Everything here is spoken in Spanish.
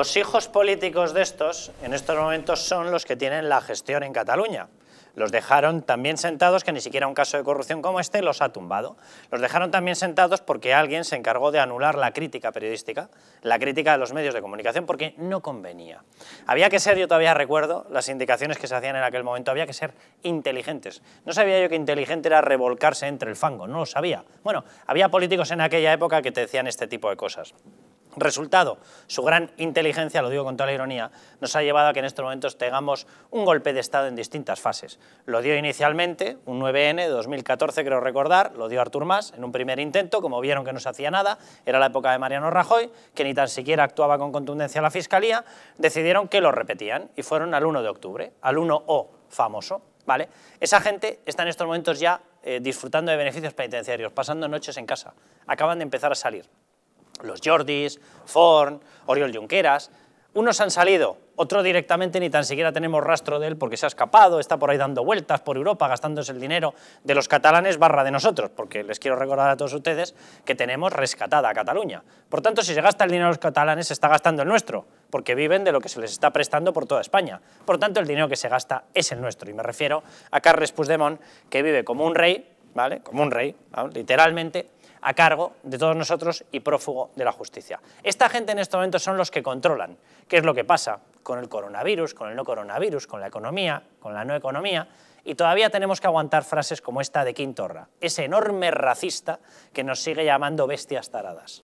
Los hijos políticos de estos, en estos momentos, son los que tienen la gestión en Cataluña. Los dejaron también sentados, que ni siquiera un caso de corrupción como este los ha tumbado. Los dejaron también sentados porque alguien se encargó de anular la crítica periodística, la crítica de los medios de comunicación, porque no convenía. Había que ser, yo todavía recuerdo, las indicaciones que se hacían en aquel momento, había que ser inteligentes. No sabía yo que inteligente era revolcarse entre el fango, no lo sabía. Bueno, había políticos en aquella época que te decían este tipo de cosas. Resultado, su gran inteligencia, lo digo con toda la ironía, nos ha llevado a que en estos momentos tengamos un golpe de Estado en distintas fases. Lo dio inicialmente, un 9N, 2014 creo recordar, lo dio Artur Mas en un primer intento, como vieron que no se hacía nada, era la época de Mariano Rajoy, que ni tan siquiera actuaba con contundencia la Fiscalía, decidieron que lo repetían y fueron al 1 de octubre, al 1O famoso. ¿Vale? Esa gente está en estos momentos ya eh, disfrutando de beneficios penitenciarios, pasando noches en casa, acaban de empezar a salir, los Jordis, Forn, Oriol Junqueras. Unos han salido, otro directamente ni tan siquiera tenemos rastro de él porque se ha escapado, está por ahí dando vueltas por Europa, gastándose el dinero de los catalanes barra de nosotros, porque les quiero recordar a todos ustedes que tenemos rescatada a Cataluña. Por tanto, si se gasta el dinero de los catalanes, se está gastando el nuestro, porque viven de lo que se les está prestando por toda España. Por tanto, el dinero que se gasta es el nuestro, y me refiero a Carles Puigdemont, que vive como un rey como un rey, literalmente, a cargo de todos nosotros y prófugo de la justicia. Esta gente en estos momentos son los que controlan qué es lo que pasa con el coronavirus, con el no coronavirus, con la economía, con la no economía, y todavía tenemos que aguantar frases como esta de Quintorra, ese enorme racista que nos sigue llamando bestias taradas.